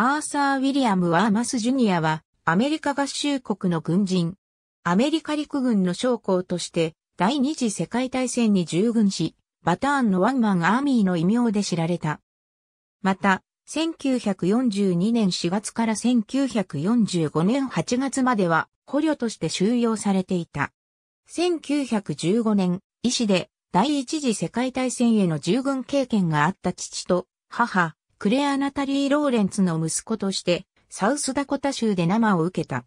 アーサー・ウィリアム・ワーマス・ジュニアは、アメリカ合衆国の軍人。アメリカ陸軍の将校として、第二次世界大戦に従軍し、バターンのワンマンアーミーの異名で知られた。また、1942年4月から1945年8月までは、捕虜として収容されていた。1915年、医師で第一次世界大戦への従軍経験があった父と母、クレア・ナタリー・ローレンツの息子として、サウスダコタ州で生を受けた。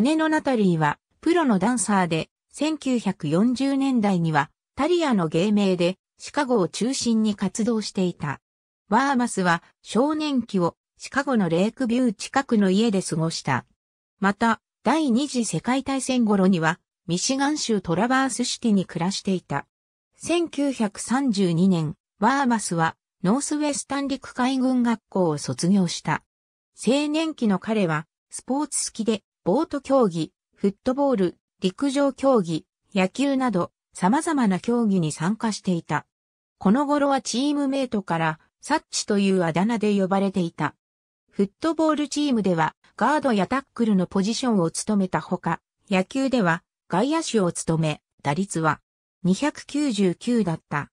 姉のナタリーは、プロのダンサーで、1940年代には、タリアの芸名で、シカゴを中心に活動していた。ワーマスは、少年期を、シカゴのレイクビュー近くの家で過ごした。また、第二次世界大戦頃には、ミシガン州トラバースシティに暮らしていた。1932年、ワーマスはノースウェスタン陸海軍学校を卒業した。青年期の彼は、スポーツ好きで、ボート競技、フットボール、陸上競技、野球など、様々な競技に参加していた。この頃はチームメイトから、サッチというあだ名で呼ばれていた。フットボールチームでは、ガードやタックルのポジションを務めたほか、野球では、外野手を務め、打率は299だった。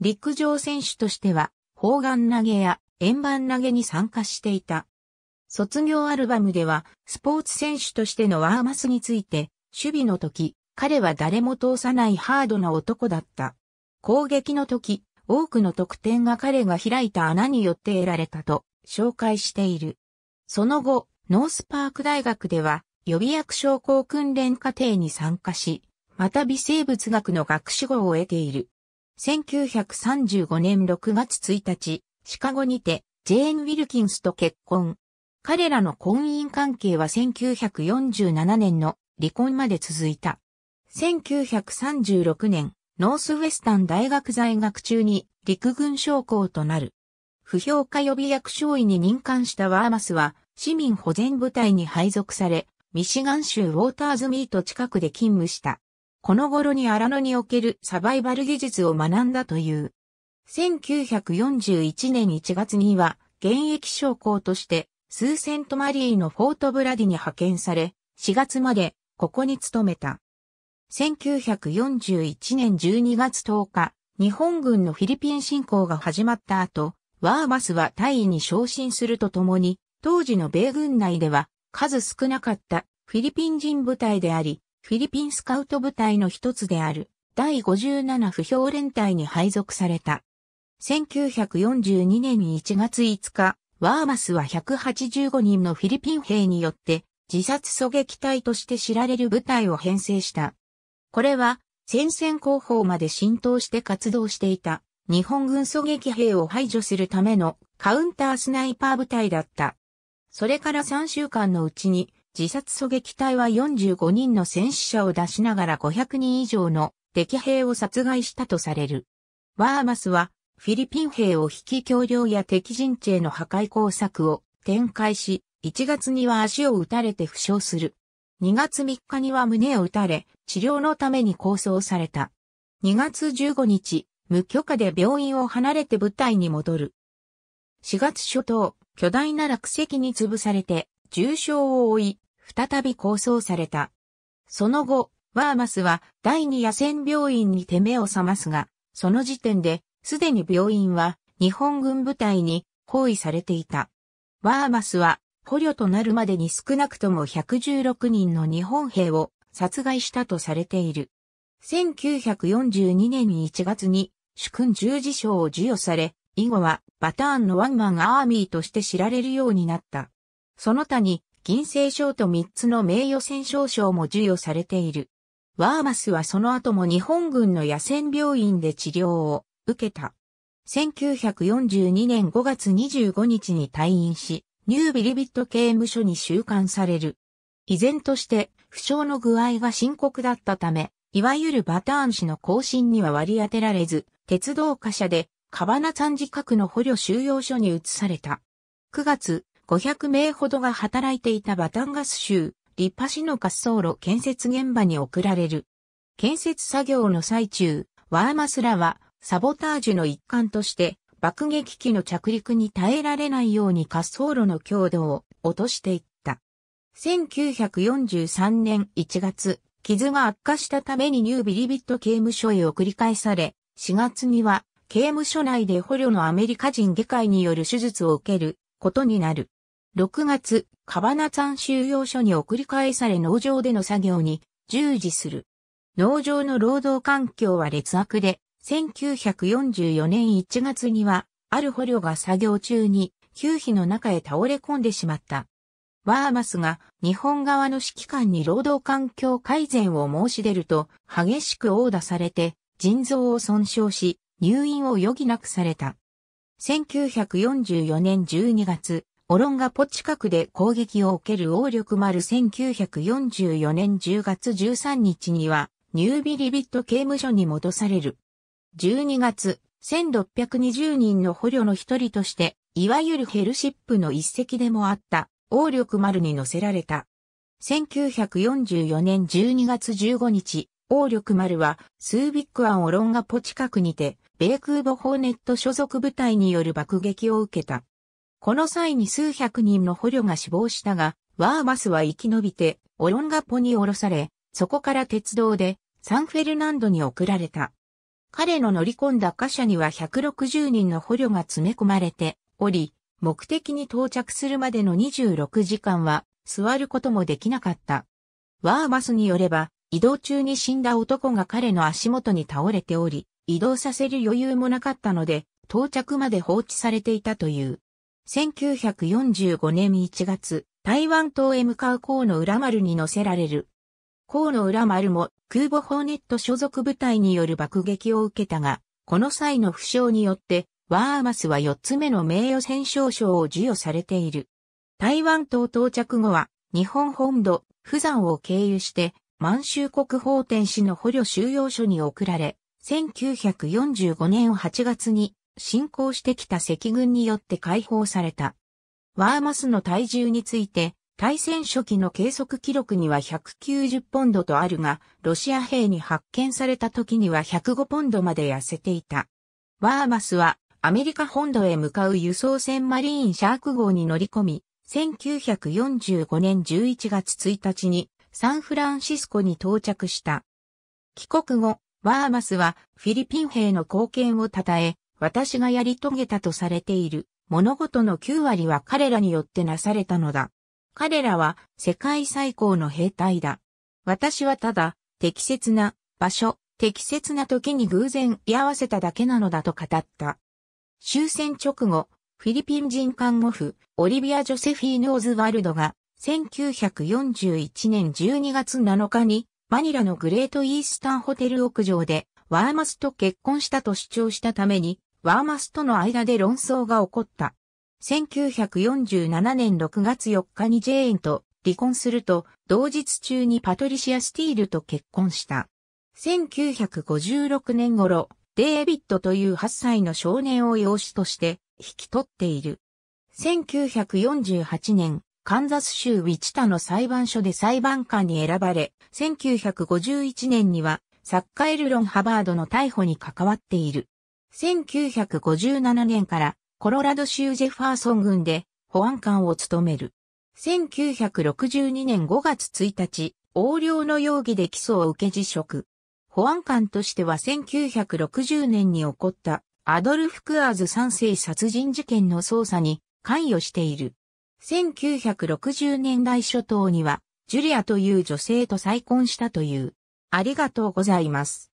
陸上選手としては、砲丸投げや円盤投げに参加していた。卒業アルバムでは、スポーツ選手としてのワーマスについて、守備の時、彼は誰も通さないハードな男だった。攻撃の時、多くの得点が彼が開いた穴によって得られたと紹介している。その後、ノースパーク大学では予備役将校訓練課程に参加し、また微生物学の学士号を得ている。1935年6月1日、シカゴにて、ジェーン・ウィルキンスと結婚。彼らの婚姻関係は1947年の離婚まで続いた。1936年、ノースウェスタン大学在学中に陸軍将校となる。不評価予備役将尉に任官したワーマスは市民保全部隊に配属され、ミシガン州ウォーターズミート近くで勤務した。この頃に荒野におけるサバイバル技術を学んだという。1941年1月には、現役将校として、スーセントマリーのフォートブラディに派遣され、4月まで、ここに勤めた。1941年12月10日、日本軍のフィリピン侵攻が始まった後、ワーバスは大尉に昇進するとともに、当時の米軍内では、数少なかったフィリピン人部隊であり、フィリピンスカウト部隊の一つである第57不評連隊に配属された。1942年1月5日、ワーマスは185人のフィリピン兵によって自殺狙撃隊として知られる部隊を編成した。これは戦線後方まで浸透して活動していた日本軍狙撃兵を排除するためのカウンタースナイパー部隊だった。それから3週間のうちに自殺狙撃隊は45人の戦死者を出しながら500人以上の敵兵を殺害したとされる。ワーマスはフィリピン兵を引き協力や敵陣地への破壊工作を展開し、1月には足を撃たれて負傷する。2月3日には胸を撃たれ、治療のために拘束された。2月15日、無許可で病院を離れて部隊に戻る。4月初頭、巨大な落石に潰されて重傷を負い、再び構想された。その後、ワーマスは第二野戦病院に手目を覚ますが、その時点で、すでに病院は日本軍部隊に包囲されていた。ワーマスは捕虜となるまでに少なくとも116人の日本兵を殺害したとされている。1942年1月に主君十字章を授与され、以後はバターンのワンマンアーミーとして知られるようになった。その他に銀星賞と3つの名誉戦勝賞も授与されている。ワーマスはその後も日本軍の野戦病院で治療を受けた。1942年5月25日に退院し、ニュービリビット刑務所に収監される。依然として、負傷の具合が深刻だったため、いわゆるバターン氏の更新には割り当てられず、鉄道貨車でカバナ三次ンの捕虜収容所に移された。9月、500名ほどが働いていたバタンガス州、リパ市の滑走路建設現場に送られる。建設作業の最中、ワーマスらはサボタージュの一環として爆撃機の着陸に耐えられないように滑走路の強度を落としていった。1943年1月、傷が悪化したためにニュービリビット刑務所へ送り返され、4月には刑務所内で捕虜のアメリカ人外科医による手術を受けることになる。6月、カバナ山収容所に送り返され農場での作業に従事する。農場の労働環境は劣悪で、1944年1月には、ある捕虜が作業中に、給皮の中へ倒れ込んでしまった。ワーマスが日本側の指揮官に労働環境改善を申し出ると激しく殴打されて腎臓を損傷し入院を余儀なくされた。1944年12月、オロンガポ近くで攻撃を受ける王力丸1944年10月13日には、ニュービリビット刑務所に戻される。12月、1620人の捕虜の一人として、いわゆるヘルシップの一隻でもあった、王力丸に乗せられた。1944年12月15日、王力丸は、スービックンオロンガポ近くにて、米空母ホーネット所属部隊による爆撃を受けた。この際に数百人の捕虜が死亡したが、ワーマスは生き延びて、オロンガポに降ろされ、そこから鉄道でサンフェルナンドに送られた。彼の乗り込んだ貨車には160人の捕虜が詰め込まれており、目的に到着するまでの26時間は座ることもできなかった。ワーマスによれば、移動中に死んだ男が彼の足元に倒れており、移動させる余裕もなかったので、到着まで放置されていたという。1945年1月、台湾島へ向かう河野浦丸に乗せられる。河野浦丸も空母ホーネット所属部隊による爆撃を受けたが、この際の負傷によって、ワーマスは4つ目の名誉戦勝賞を授与されている。台湾島到着後は、日本本土、釜山を経由して、満州国法天使の捕虜収容所に送られ、1945年8月に侵攻してきた赤軍によって解放された。ワーマスの体重について、対戦初期の計測記録には190ポンドとあるが、ロシア兵に発見された時には105ポンドまで痩せていた。ワーマスはアメリカ本土へ向かう輸送船マリーンシャーク号に乗り込み、1945年11月1日にサンフランシスコに到着した。帰国後、ワーマスはフィリピン兵の貢献を称え、私がやり遂げたとされている物事の9割は彼らによってなされたのだ。彼らは世界最高の兵隊だ。私はただ適切な場所、適切な時に偶然居合わせただけなのだと語った。終戦直後、フィリピン人看護婦、オリビア・ジョセフィーヌ・オズワルドが、1941年12月7日に、マニラのグレート・イースタンホテル屋上で、ワーマスと結婚したと主張したために、ワーマスとの間で論争が起こった。1947年6月4日にジェーンと離婚すると、同日中にパトリシア・スティールと結婚した。1956年頃、デイビッドという8歳の少年を養子として引き取っている。1948年、カンザス州ウィチタの裁判所で裁判官に選ばれ、1951年にはサッカエルロン・ハバードの逮捕に関わっている。1957年からコロラド州ジェファーソン軍で保安官を務める。1962年5月1日、横領の容疑で起訴を受け辞職。保安官としては1960年に起こったアドルフ・クアーズ3世殺人事件の捜査に関与している。1960年代初頭には、ジュリアという女性と再婚したという。ありがとうございます。